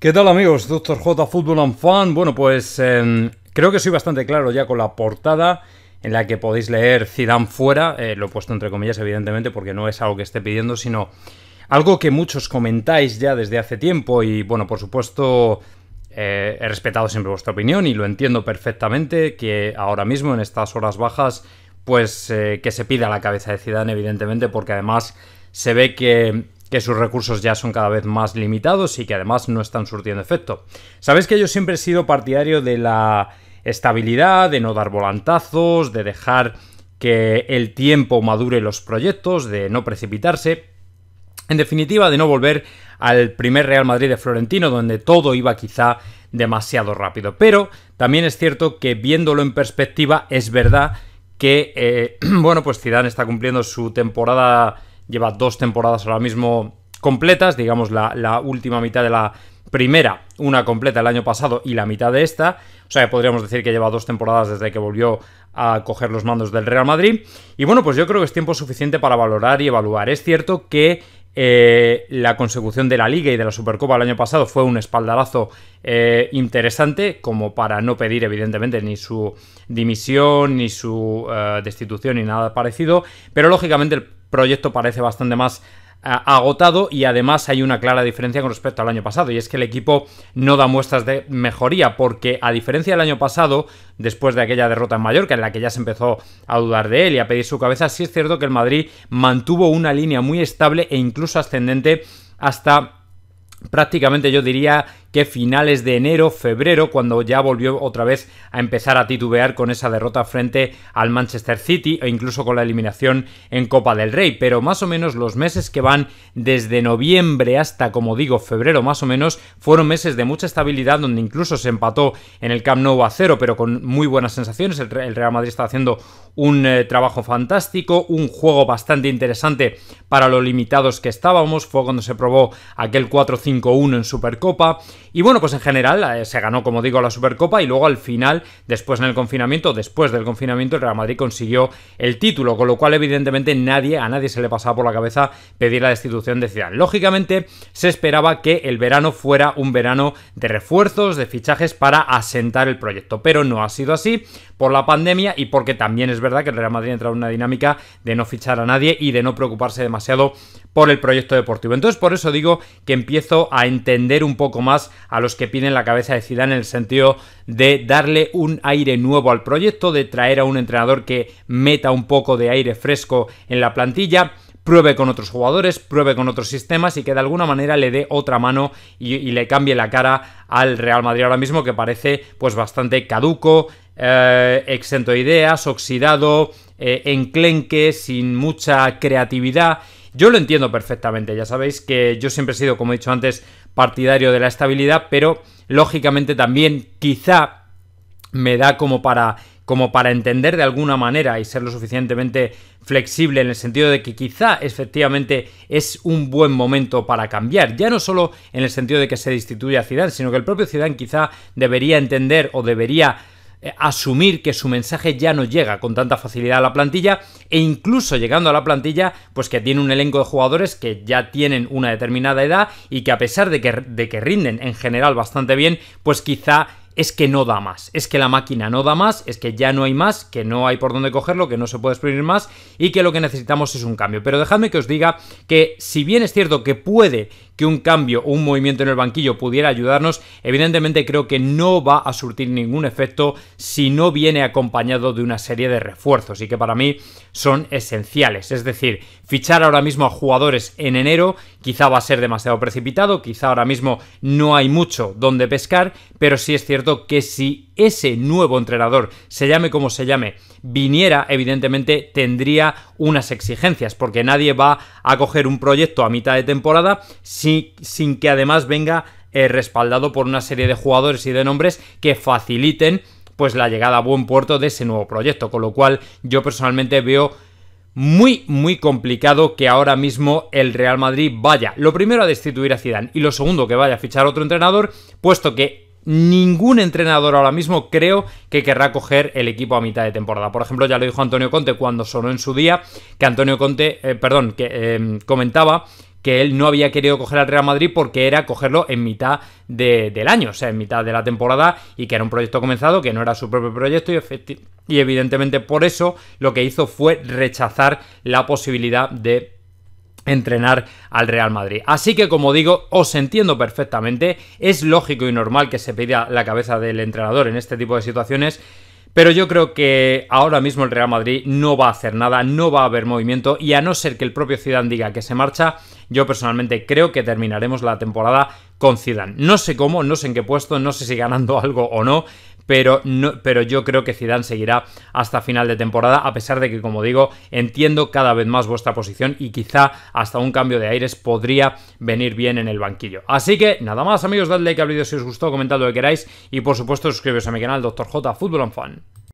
¿Qué tal amigos? Doctor J Fútbol and Fan. Bueno, pues em, creo que soy bastante claro ya con la portada en la que podéis leer Zidane fuera. Eh, lo he puesto entre comillas, evidentemente, porque no es algo que esté pidiendo, sino algo que muchos comentáis ya desde hace tiempo. Y bueno, por supuesto, eh, he respetado siempre vuestra opinión y lo entiendo perfectamente que ahora mismo, en estas horas bajas, pues eh, que se pida la cabeza de Zidane, evidentemente, porque además se ve que que sus recursos ya son cada vez más limitados y que además no están surtiendo efecto. Sabéis que yo siempre he sido partidario de la estabilidad, de no dar volantazos, de dejar que el tiempo madure los proyectos, de no precipitarse. En definitiva, de no volver al primer Real Madrid de Florentino, donde todo iba quizá demasiado rápido. Pero también es cierto que viéndolo en perspectiva, es verdad que, eh, bueno, pues Zidane está cumpliendo su temporada lleva dos temporadas ahora mismo completas, digamos la, última mitad de la primera, una completa el año pasado y la mitad de esta. O sea, podríamos decir que lleva dos temporadas desde que volvió a coger los mandos del Real Madrid. Y bueno, pues yo creo que es tiempo suficiente para valorar y evaluar. Es cierto que eh, la consecución de la Liga y de la Supercopa el año pasado fue un espaldarazo eh, interesante, como para no pedir, evidentemente, ni su dimisión, ni su eh, destitución, ni nada parecido. Pero lógicamente el proyecto parece bastante más eh, agotado y además hay una clara diferencia con respecto al año pasado y es que el equipo no da muestras de mejoría porque a diferencia del año pasado después de aquella derrota en Mallorca en la que ya se empezó a dudar de él y a pedir su cabeza sí es cierto que el Madrid mantuvo una línea muy estable e incluso ascendente hasta prácticamente yo diría que finales de enero, febrero, cuando ya volvió otra vez a empezar a titubear con esa derrota frente al Manchester City e incluso con la eliminación en Copa del Rey. Pero más o menos los meses que van desde noviembre hasta, como digo, febrero más o menos, fueron meses de mucha estabilidad donde incluso se empató en el Camp Nou a cero, pero con muy buenas sensaciones. El Real Madrid está haciendo un eh, trabajo fantástico, un juego bastante interesante para los limitados que estábamos. Fue cuando se probó aquel 4-5-1 en Supercopa. Y bueno, pues en general eh, se ganó, como digo, la Supercopa y luego al final, después en el confinamiento, después del confinamiento, el Real Madrid consiguió el título, con lo cual evidentemente nadie, a nadie se le pasaba por la cabeza pedir la destitución de Zidane. Lógicamente se esperaba que el verano fuera un verano de refuerzos, de fichajes para asentar el proyecto, pero no ha sido así por la pandemia y porque también es verdad que el Real Madrid ha entrado en una dinámica de no fichar a nadie y de no preocuparse demasiado por el proyecto deportivo. Entonces por eso digo que empiezo a entender un poco más a los que piden la cabeza de Zidane en el sentido de darle un aire nuevo al proyecto, de traer a un entrenador que meta un poco de aire fresco en la plantilla pruebe con otros jugadores, pruebe con otros sistemas y que de alguna manera le dé otra mano y, le cambie la cara al Real Madrid ahora mismo que parece pues bastante caduco, eh, exento de ideas, oxidado, eh, enclenque, sin mucha creatividad yo lo entiendo perfectamente, ya sabéis que yo siempre he sido, como he dicho antes, partidario de la estabilidad, pero lógicamente también quizá me da como para como para entender de alguna manera y ser lo suficientemente flexible en el sentido de que quizá efectivamente es un buen momento para cambiar, ya no solo en el sentido de que se destituya a Zidane, sino que el propio Zidane quizá debería entender o debería eh, asumir que su mensaje ya no llega con tanta facilidad a la plantilla e incluso llegando a la plantilla pues que tiene un elenco de jugadores que ya tienen una determinada edad y que a pesar de que, de que rinden en general bastante bien pues quizá es que no da más, es que la máquina no da más, es que ya no hay más, que no hay por dónde cogerlo, que no se puede exprimir más y que lo que necesitamos es un cambio. Pero dejadme que os diga que si bien es cierto que puede que un cambio o un movimiento en el banquillo pudiera ayudarnos, evidentemente creo que no va a surtir ningún efecto si no viene acompañado de una serie de refuerzos y que para mí son esenciales. Es decir, fichar ahora mismo a jugadores en enero quizá va a ser demasiado precipitado, quizá ahora mismo no hay mucho donde pescar, pero sí es cierto que si ese nuevo entrenador, se llame como se llame, viniera, evidentemente tendría unas exigencias, porque nadie va a coger un proyecto a mitad de temporada sin, que además venga eh, respaldado por una serie de jugadores y de nombres que faciliten pues la llegada a buen puerto de ese nuevo proyecto, con lo cual yo personalmente veo muy, muy complicado que ahora mismo el Real Madrid vaya, lo primero a destituir a Zidane y lo segundo que vaya a fichar otro entrenador, puesto que ningún entrenador ahora mismo creo que querrá coger el equipo a mitad de temporada. Por ejemplo, ya lo dijo Antonio Conte cuando sonó en su día, que Antonio Conte, eh, perdón, que em, comentaba que él no había querido coger al Real Madrid porque era cogerlo en mitad del año, o sea, en mitad de la temporada y que era un proyecto comenzado, que no era su propio proyecto y, y evidentemente por eso lo que hizo fue rechazar la posibilidad de entrenar al Real Madrid. Así que como digo, os entiendo perfectamente, es lógico y normal que se pida la cabeza del entrenador en este tipo de situaciones, pero yo creo que ahora mismo el Real Madrid no va a hacer nada, no va a haber movimiento y a no ser que el propio Zidane diga que se marcha, yo personalmente creo que terminaremos la temporada con Zidane. No sé cómo, no sé en qué puesto, no sé si ganando algo o no, pero, pero, yo creo que Zidane seguirá hasta final de temporada, a pesar de que, como digo, entiendo cada vez más vuestra posición y quizá hasta un cambio de aires podría venir bien en el banquillo. Así que, nada más amigos, dadle like al vídeo si os gustó, comentad lo que queráis y por supuesto suscribiros a mi canal Dr. J Fútbol Fan.